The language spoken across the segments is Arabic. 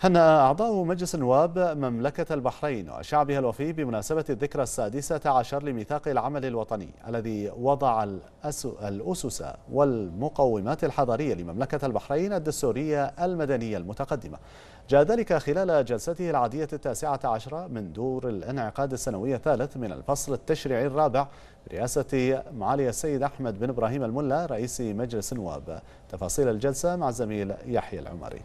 هنأ أعضاء مجلس النواب مملكة البحرين وشعبها الوفي بمناسبة الذكرى السادسة عشر لميثاق العمل الوطني الذي وضع الأسس والمقومات الحضارية لمملكة البحرين الدستورية المدنية المتقدمة جاء ذلك خلال جلسته العادية التاسعة عشرة من دور الانعقاد السنوي الثالث من الفصل التشريعي الرابع برئاسة معالي السيد أحمد بن إبراهيم الملا رئيس مجلس النواب تفاصيل الجلسة مع الزميل يحيى العمري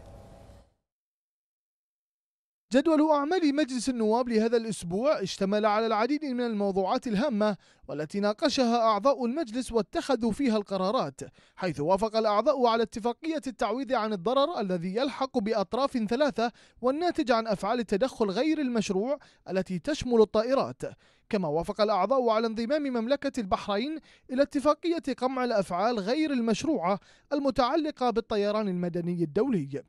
جدول أعمال مجلس النواب لهذا الأسبوع اشتمل على العديد من الموضوعات الهامة والتي ناقشها أعضاء المجلس واتخذوا فيها القرارات حيث وافق الأعضاء على اتفاقية التعويض عن الضرر الذي يلحق بأطراف ثلاثة والناتج عن أفعال التدخل غير المشروع التي تشمل الطائرات كما وافق الأعضاء على انضمام مملكة البحرين إلى اتفاقية قمع الأفعال غير المشروعة المتعلقة بالطيران المدني الدولي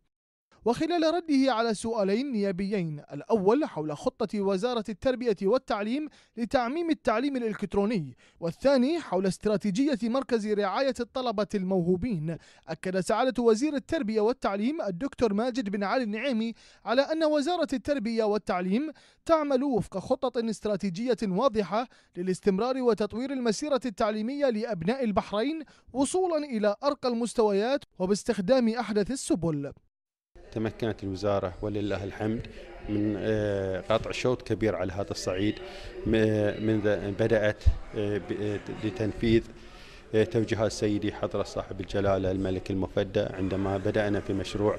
وخلال رده على سؤالين نيابيين الأول حول خطة وزارة التربية والتعليم لتعميم التعليم الإلكتروني والثاني حول استراتيجية مركز رعاية الطلبة الموهوبين أكد سعادة وزير التربية والتعليم الدكتور ماجد بن علي النعيمي على أن وزارة التربية والتعليم تعمل وفق خطط استراتيجية واضحة للاستمرار وتطوير المسيرة التعليمية لأبناء البحرين وصولا إلى أرقى المستويات وباستخدام أحدث السبل تمكنت الوزارة ولله الحمد من آه، قطع شوط كبير على هذا الصعيد منذ بدأت آه، لتنفيذ آه، توجيهات سيدي حضرة صاحب الجلالة الملك المفدى عندما بدأنا في مشروع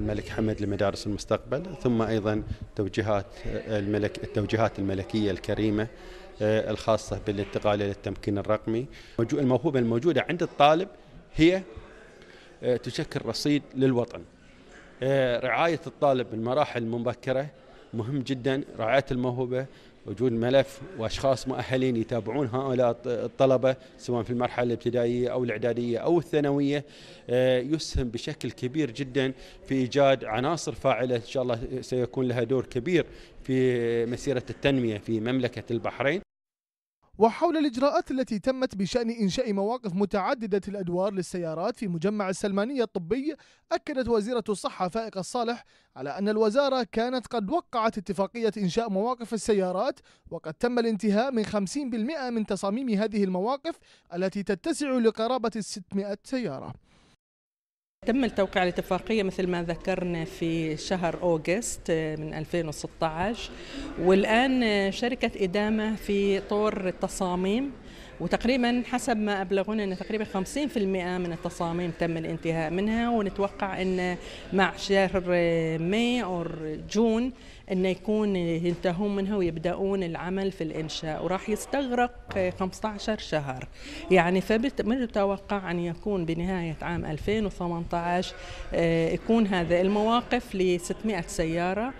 الملك حمد لمدارس المستقبل ثم أيضا توجيهات الملك التوجيهات الملكية الكريمة الخاصة بالانتقال إلى التمكين الرقمي الموهبة الموجودة عند الطالب هي آه، تشكل رصيد للوطن آه، رعاية الطالب بالمراحل المبكرة مهم جدا رعاية الموهبة وجود ملف واشخاص مؤهلين يتابعون هؤلاء الطلبه سواء في المرحله الابتدائيه او الاعداديه او الثانويه آه، يسهم بشكل كبير جدا في ايجاد عناصر فاعله ان شاء الله سيكون لها دور كبير في مسيره التنميه في مملكه البحرين وحول الإجراءات التي تمت بشأن إنشاء مواقف متعددة الأدوار للسيارات في مجمع السلمانية الطبي أكدت وزيرة الصحة فائقة الصالح على أن الوزارة كانت قد وقعت اتفاقية إنشاء مواقف السيارات وقد تم الانتهاء من 50% من تصاميم هذه المواقف التي تتسع لقرابة 600 سيارة تم التوقيع على اتفاقيه مثل ما ذكرنا في شهر اوغست آه، من 2016 والان آه، شركه ادامه في طور التصاميم وتقريبا حسب ما أبلغونا أن تقريبا 50% من التصاميم تم الانتهاء منها ونتوقع أن مع شهر ماي أو جون أنه يكون ينتهون منها ويبدأون العمل في الإنشاء وراح يستغرق 15 شهر يعني فمن المتوقع أن يكون بنهاية عام 2018 آه، يكون هذا المواقف ل 600 سيارة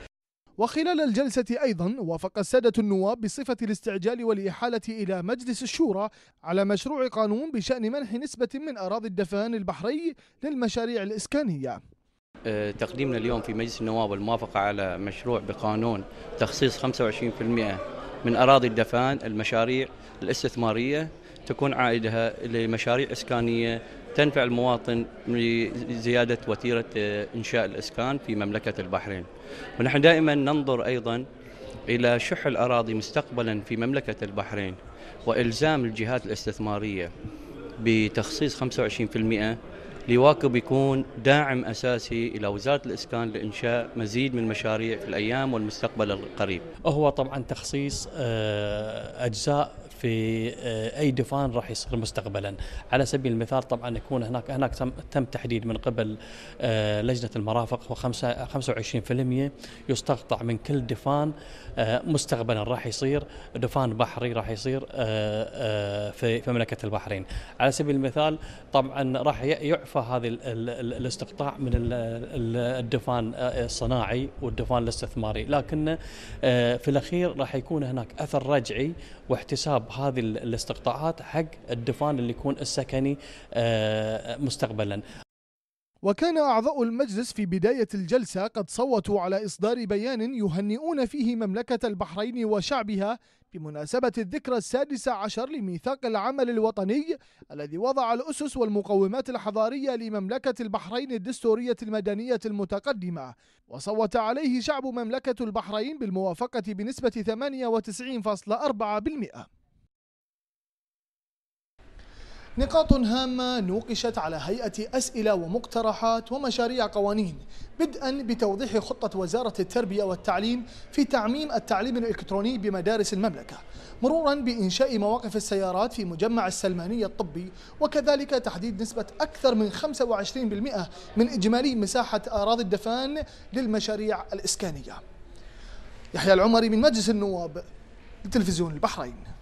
وخلال الجلسة أيضا وافق السادة النواب بصفة الاستعجال والإحالة إلى مجلس الشورى على مشروع قانون بشأن منح نسبة من أراضي الدفان البحري للمشاريع الإسكانية آه، تقديمنا اليوم في مجلس النواب الموافقة على مشروع بقانون تخصيص 25% من أراضي الدفان المشاريع الاستثمارية تكون عائدها لمشاريع إسكانية تنفع المواطن لزيادة وتيرة إنشاء الإسكان في مملكة البحرين ونحن دائما ننظر أيضا إلى شح الأراضي مستقبلا في مملكة البحرين وإلزام الجهات الاستثمارية بتخصيص 25% ليواكب يكون داعم أساسي إلى وزارة الإسكان لإنشاء مزيد من المشاريع في الأيام والمستقبل القريب هو طبعا تخصيص آه، أجزاء في آه، اي دفان راح يصير مستقبلا على سبيل المثال طبعا يكون هناك هناك تم, تحديد من قبل آه، لجنه المرافق و25% يستقطع من كل دفان آه، مستقبلا راح يصير دفان بحري راح يصير في مملكه البحرين على سبيل المثال طبعا راح يعفى هذا الاستقطاع من الدفان الصناعي والدفان الاستثماري لكن في الاخير راح يكون هناك اثر رجعي واحتساب بهذه الاستقطاعات حق الدفان اللي يكون السكني آه، مستقبلا وكان أعضاء المجلس في بداية الجلسة قد صوتوا على إصدار بيان يهنئون فيه مملكة البحرين وشعبها بمناسبة الذكرى السادسة عشر لميثاق العمل الوطني الذي وضع الأسس والمقومات الحضارية لمملكة البحرين الدستورية المدنية المتقدمة وصوت عليه شعب مملكة البحرين بالموافقة بنسبة 98.4% نقاط هامة نوقشت على هيئة أسئلة ومقترحات ومشاريع قوانين بدءا بتوضيح خطة وزارة التربية والتعليم في تعميم التعليم الإلكتروني بمدارس المملكة مرورا بإنشاء مواقف السيارات في مجمع السلمانية الطبي وكذلك تحديد نسبة أكثر من 25% من إجمالي مساحة أراضي الدفان للمشاريع الإسكانية يحيى العمري من مجلس النواب لتلفزيون البحرين